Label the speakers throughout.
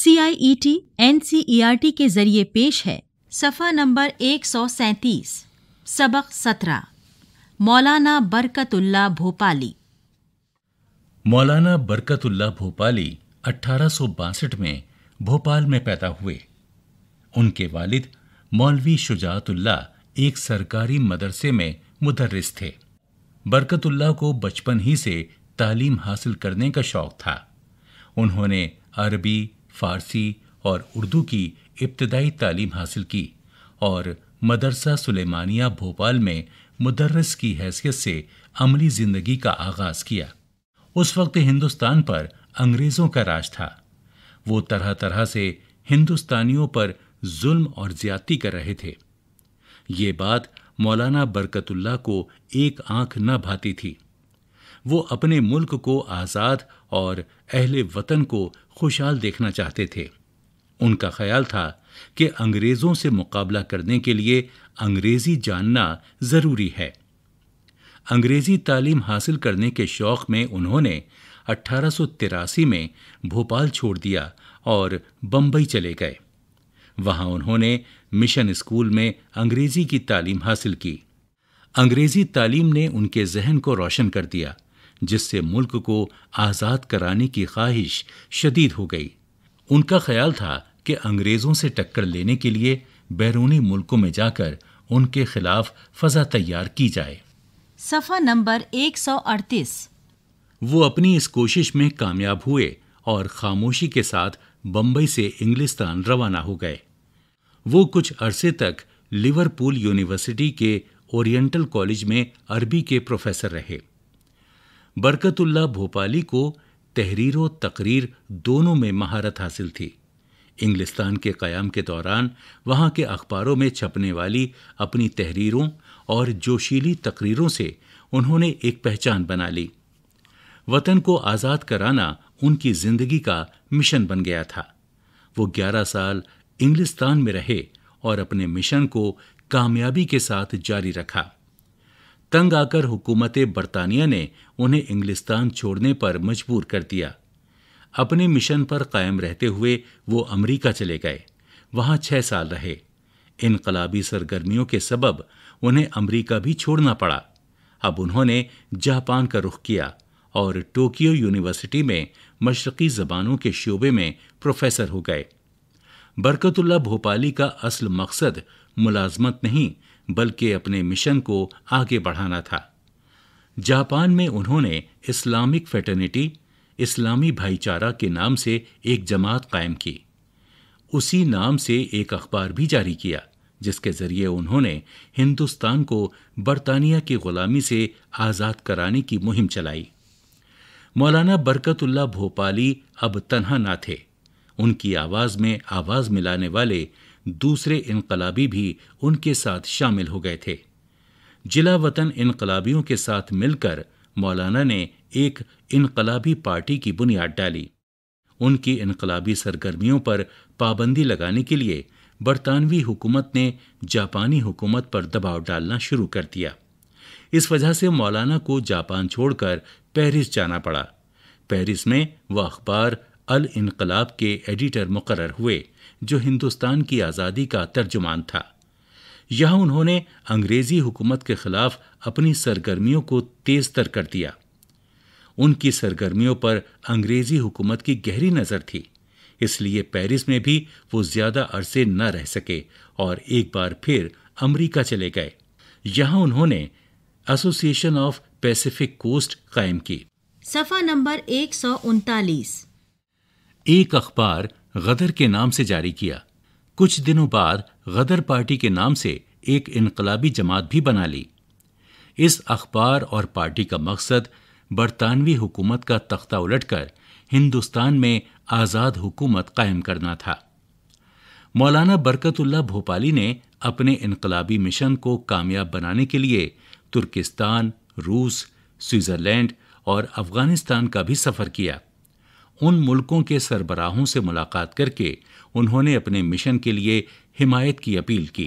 Speaker 1: C I E T N C E R T के जरिए पेश है सफ़ा नंबर एक सौ सैंतीस सबक सत्रह मौलाना बरकतुल्ला भोपाली
Speaker 2: मौलाना बरकतुल्ला भोपाली बासठ में भोपाल में पैदा हुए उनके वालिद मौलवी शुजातुल्ला एक सरकारी मदरसे में मुदर्रिस थे बरकतुल्ला को बचपन ही से तालीम हासिल करने का शौक था उन्होंने अरबी फ़ारसी और उर्दू की इब्तदाई तालीम हासिल की और मदरसा सुलेमानिया भोपाल में मदरस की हैसियत से अमली ज़िंदगी का आगाज़ किया उस वक्त हिंदुस्तान पर अंग्रेज़ों का राज था वो तरह तरह से हिंदुस्तानियों पर जुल्म और ज़्यादती कर रहे थे ये बात मौलाना बरकतुल्ला को एक आंख न भाती थी वो अपने मुल्क को आज़ाद और अहले वतन को खुशहाल देखना चाहते थे उनका ख्याल था कि अंग्रेज़ों से मुकाबला करने के लिए अंग्रेज़ी जानना ज़रूरी है अंग्रेज़ी तालीम हासिल करने के शौक़ में उन्होंने अट्ठारह में भोपाल छोड़ दिया और बम्बई चले गए वहां उन्होंने मिशन स्कूल में अंग्रेज़ी की तालीम हासिल की अंग्रेज़ी तालीम ने उनके जहन को रोशन कर दिया जिससे मुल्क को आज़ाद कराने की ख्वाहिश शदीद हो गई उनका ख्याल था कि अंग्रेज़ों से टक्कर लेने के लिए बैरूनी मुल्कों में जाकर उनके खिलाफ फजा तैयार की जाए
Speaker 1: सफ़ा नंबर 138
Speaker 2: वो अपनी इस कोशिश में कामयाब हुए और खामोशी के साथ बम्बई से इंग्लिस्तान रवाना हो गए वो कुछ अरसे तक लिवरपूल यूनिवर्सिटी के ओरिएंटल कॉलेज में अरबी के प्रोफेसर रहे बरकतुल्ला भोपाली को तहरीर और तकरीर दोनों में महारत हासिल थी इंग्लिस्तान के क़याम के दौरान वहाँ के अखबारों में छपने वाली अपनी तहरीरों और जोशीली तकरीरों से उन्होंने एक पहचान बना ली वतन को आज़ाद कराना उनकी ज़िंदगी का मिशन बन गया था वो 11 साल इंग्लिस्तान में रहे और अपने मिशन को कामयाबी के साथ जारी रखा तंग आकर हुकूमत बरतानिया ने उन्हें इंग्लिस्तान छोड़ने पर मजबूर कर दिया अपने मिशन पर कायम रहते हुए वो अमरीका चले गए वहां छह साल रहे इनकलाबी सरगर्मियों के सबब उन्हें अमरीका भी छोड़ना पड़ा अब उन्होंने जापान का रुख किया और टोक्यो यूनिवर्सिटी में मशरकी ज़बानों के शोबे में प्रोफेसर हो गए बरकतुल्ला भोपाली का असल मकसद मुलाजमत नहीं बल्कि अपने मिशन को आगे बढ़ाना था जापान में उन्होंने इस्लामिक फेटर्निटी इस्लामी भाईचारा के नाम से एक जमात कायम की उसी नाम से एक अखबार भी जारी किया जिसके ज़रिए उन्होंने हिंदुस्तान को बरतानिया की ग़ुलामी से आज़ाद कराने की मुहिम चलाई मौलाना बरकतुल्ला भोपाली अब तन्हा ना थे उनकी आवाज़ में आवाज़ मिलाने वाले दूसरे इनकलाबी भी उनके साथ शामिल हो गए थे जिला वतन इनकलाबियों के साथ मिलकर मौलाना ने एक इनकलाबी पार्टी की बुनियाद डाली उनकी इनकलाबी सरगर्मियों पर पाबंदी लगाने के लिए बरतानवी हुकूमत ने जापानी हुकूमत पर दबाव डालना शुरू कर दिया इस वजह से मौलाना को जापान छोड़कर पेरिस जाना पड़ा पेरिस में वह अखबार अल इनकलाब के एडिटर मुकर हुए जो हिंदुस्तान की आज़ादी का तर्जुमान था यहाँ उन्होंने अंग्रेज़ी हुकूमत के खिलाफ अपनी सरगर्मियों को तेज तर कर दिया उनकी सरगर्मियों पर अंग्रेज़ी हुकूमत की गहरी नज़र थी इसलिए पेरिस में भी वो ज़्यादा अरसे न रह सके और एक बार फिर अमेरिका चले गए यहाँ उन्होंने एसोसिएशन ऑफ पैसिफिक कोस्ट कायम की
Speaker 1: सफ़ा नंबर एक सौ उनतालीस
Speaker 2: एक अखबार गदर के नाम से जारी किया कुछ दिनों बाद गदर पार्टी के नाम से एक इनकलाबी जमात भी बना ली इस अखबार और पार्टी का मकसद बरतानवी हुकूमत का तख्ता उलटकर हिंदुस्तान में आज़ाद हुकूमत कायम करना था मौलाना बरकतुल्ला भोपाली ने अपने इनकलाबी मिशन को कामयाब बनाने के लिए तुर्किस्तान रूस स्विट्ज़रलैंड और अफ़गानिस्तान का भी सफ़र किया उन मुल्कों के सरबराहों से मुलाकात करके उन्होंने अपने मिशन के लिए हिमायत की अपील की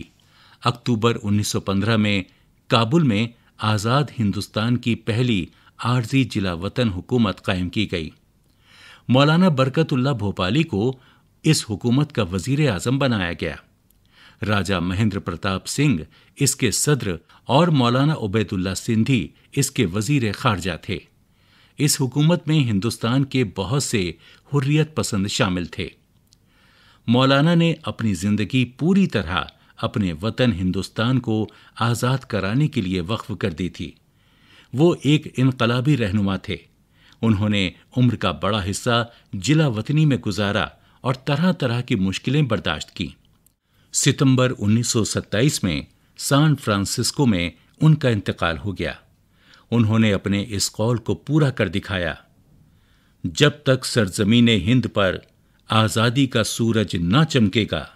Speaker 2: अक्टूबर 1915 में काबुल में आज़ाद हिंदुस्तान की पहली आर्जी जिला वतन हुकूमत कायम की गई मौलाना बरकतुल्ला भोपाली को इस हुकूमत का वजीर आजम बनाया गया राजा महेंद्र प्रताप सिंह इसके सदर और मौलाना उबैदुल्ला सिंधी इसके वजीर खारजा थे इस हुकूमत में हिंदुस्तान के बहुत से हुर्रियत पसंद शामिल थे मौलाना ने अपनी ज़िंदगी पूरी तरह अपने वतन हिंदुस्तान को आज़ाद कराने के लिए वक्फ कर दी थी वो एक इनकलाबी रहनुमा थे उन्होंने उम्र का बड़ा हिस्सा जिला वतनी में गुजारा और तरह तरह की मुश्किलें बर्दाश्त की सितंबर 1927 में सान फ्रांसिस्को में उनका इंतकाल हो गया उन्होंने अपने इस कौल को पूरा कर दिखाया जब तक सरजमीन हिंद पर आज़ादी का सूरज ना चमकेगा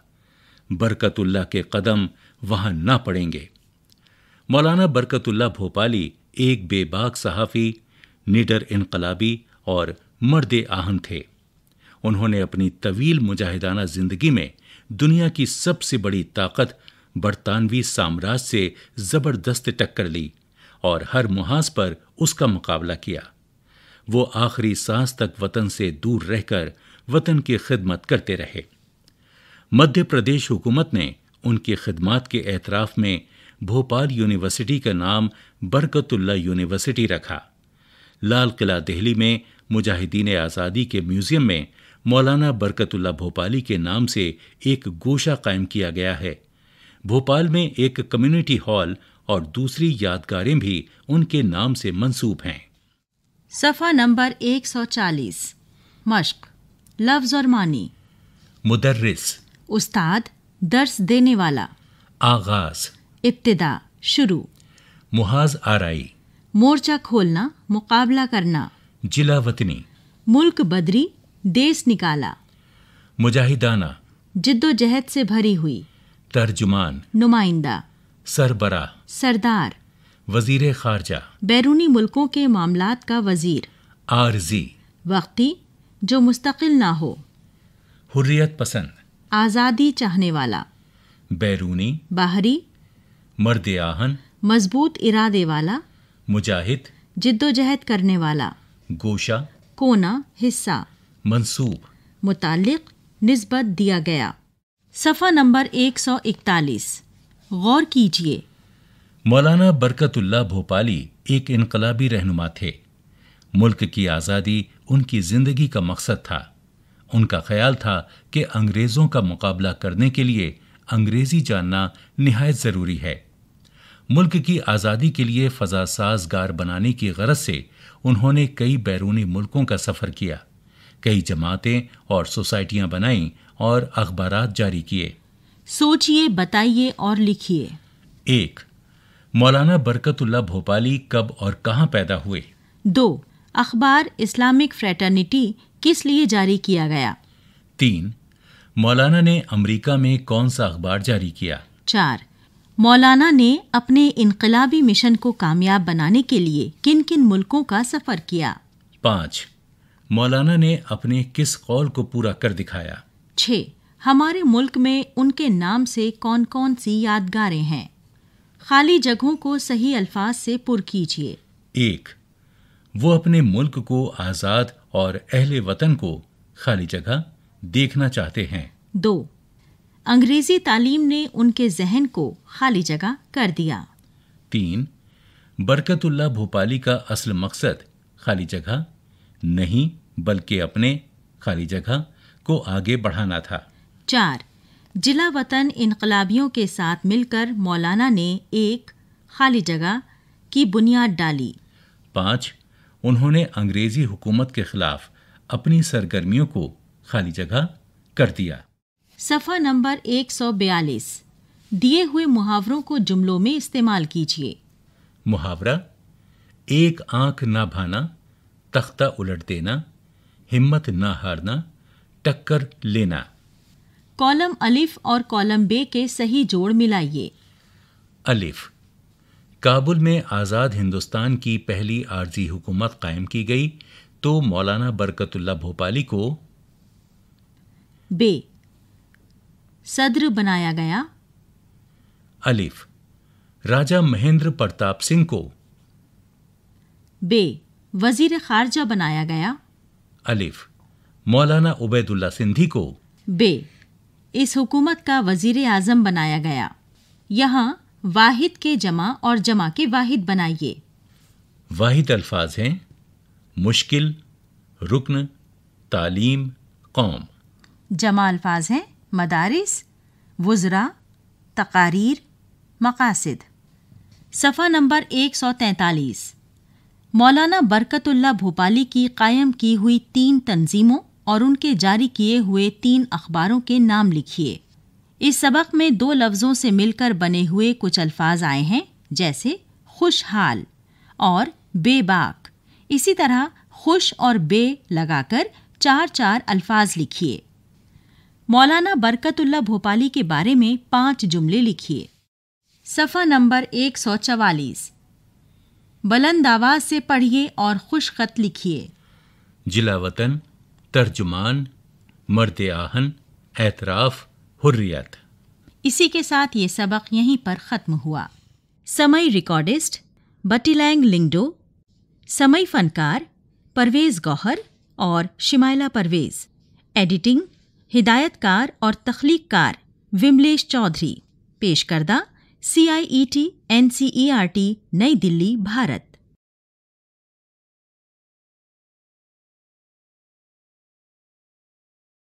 Speaker 2: बरकतुल्ला के कदम वहां ना पड़ेंगे मौलाना बरकतुल्ला भोपाली एक बेबाक सहाफ़ी निडर इनकलाबी और मर्द आहन थे उन्होंने अपनी तवील मुजाहिदाना जिंदगी में दुनिया की सबसे बड़ी ताकत बरतानवी साम्राज्य से ज़बरदस्त टक्कर ली और हर मुहाज पर उसका मुकाबला किया वो आखिरी सांस तक वतन से दूर रहकर वतन की खिदमत करते रहे मध्य प्रदेश हुकूमत ने उनकी खिदमत के एतराफ़ में भोपाल यूनिवर्सिटी का नाम बरकतुल्ला यूनिवर्सिटी रखा लाल किला दिल्ली में मुजाहिदीन आज़ादी के म्यूज़ियम में मौलाना बरकतुल्ला भोपाली के नाम से एक गोशा कायम किया गया है भोपाल में एक कम्युनिटी हॉल और दूसरी यादगारें भी उनके नाम से मंसूब हैं
Speaker 1: सफ़ा नंबर 140 मश्क लफ्ज़ और मानी मुदर्रिस उस्ताद दर्स देने वाला आगाज इब्तदा शुरू
Speaker 2: मुहाज आराई
Speaker 1: मोर्चा खोलना मुकाबला करना
Speaker 2: जिला वतनी
Speaker 1: मुल्क बदरी देश निकाला
Speaker 2: मुजाहिदाना
Speaker 1: जिद्दोजहद से भरी हुई
Speaker 2: तर्जुमान नुमाइंदा सरबरा
Speaker 1: सरदार
Speaker 2: वजीर खारजा
Speaker 1: बैरूनी मुल्कों के मामला का वजीर आरजी वक्ती जो मुस्तकिल ना हो
Speaker 2: हुर्रियत पसंद
Speaker 1: आज़ादी चाहने वाला बैरूनी बाहरी
Speaker 2: मर्द आहन
Speaker 1: मजबूत इरादे वाला मुजाहिद जिद्दोजहद करने वाला गोशा कोना हिस्सा मंसूब मुतालिक नस्बत दिया गया सफ़ा नंबर 141 गौर कीजिए
Speaker 2: मौलाना बरकतुल्ला भोपाली एक इनकलाबी रहनुमा थे मुल्क की आज़ादी उनकी ज़िंदगी का मकसद था उनका ख्याल था कि अंग्रेज़ों का मुकाबला करने के लिए अंग्रेज़ी जानना नहायत ज़रूरी है मुल्क की आज़ादी के लिए फ़जा साजगार बनाने की गरज से उन्होंने कई बैरूनी मुल्कों का सफ़र किया कई जमातें और सोसाइटियां बनाईं और अखबार जारी किए
Speaker 1: सोचिए बताइए और लिखिए
Speaker 2: एक मौलाना बरकतुल्ला भोपाली कब और कहाँ पैदा हुए
Speaker 1: दो अखबार इस्लामिक फ्रेटर्निटी किस लिए जारी किया गया
Speaker 2: तीन मौलाना ने अमेरिका में कौन सा अखबार जारी किया
Speaker 1: चार मौलाना ने अपने इनकलाबी मिशन को कामयाब बनाने के लिए किन किन मुल्कों का सफर किया
Speaker 2: पाँच मौलाना ने अपने किस कौल को पूरा कर दिखाया
Speaker 1: छ हमारे मुल्क में उनके नाम से कौन कौन सी यादगारें हैं खाली जगहों को सही अल्फाज से पुर कीजिए
Speaker 2: एक वो अपने मुल्क को आज़ाद और अहले वतन को खाली जगह देखना चाहते हैं
Speaker 1: दो अंग्रेजी तालीम ने उनके जहन को खाली जगह कर दिया
Speaker 2: तीन बरकतुल्ला भोपाली का असल मकसद खाली जगह नहीं बल्कि अपने खाली जगह को आगे बढ़ाना था
Speaker 1: चार जिला वतन इनकलाबियों के साथ मिलकर मौलाना ने एक खाली जगह की बुनियाद डाली
Speaker 2: पाँच उन्होंने अंग्रेज़ी हुकूमत के खिलाफ अपनी सरगर्मियों को खाली जगह कर दिया
Speaker 1: सफ़ा नंबर 142 दिए हुए मुहावरों को जुमलों में इस्तेमाल कीजिए
Speaker 2: मुहावरा एक आंख ना भाना तख्ता उलट देना हिम्मत ना हारना टक्कर लेना
Speaker 1: कॉलम अलिफ और कॉलम बे के सही जोड़ मिलाइए
Speaker 2: अलिफ काबुल में आज़ाद हिंदुस्तान की पहली आर्जी हुकूमत कायम की गई तो मौलाना बरकतुल्ला भोपाली को
Speaker 1: बे सद्र बनाया गया
Speaker 2: अलिफ राजा महेंद्र प्रताप सिंह को
Speaker 1: बे वजीर खारजा बनाया गया
Speaker 2: अलिफ मौलाना उबैदुल्ला सिंधी को
Speaker 1: बे इस हुकूमत का वजीर आज़म बनाया गया यहाँ वाहिद के जमा और जमा के वाहिद बनाइए
Speaker 2: वाहिद अल्फाज हैं मुश्किल रुकन तालीम कौम
Speaker 1: जमा अल्फाज हैं मदारिस वज्रा तकारीर मकासद सफ़ा नंबर 143 मौलाना बरकतुल्ला भोपाली की कायम की हुई तीन तंजीमों और उनके जारी किए हुए तीन अखबारों के नाम लिखिए इस सबक में दो लफ्ज़ों से मिलकर बने हुए कुछ अल्फाज आए हैं जैसे खुशहाल और बेबाक इसी तरह खुश और बे लगाकर चार चार अल्फाज लिखिए मौलाना बरकतुल्ला भोपाली के बारे में पांच जुमले लिखिए सफ़ा नंबर 144 बुलंद आवाज से पढ़िए और खुश खत
Speaker 2: लिखिए जिला वतन तर्जुमान मर्द आहन एतराफ़ हुर्रियत
Speaker 1: इसी के साथ ये सबक यहीं पर ख़त्म हुआ समय रिकॉर्डिस्ट बटीलैंग लिंगडो समय फ़नकार परवेज़ गौहर और शिमाइला परवेज़ एडिटिंग हिदायतकार और तख्लीककार विमलेश चौधरी पेश करदा C I E e T N C E e R T नई दिल्ली भारत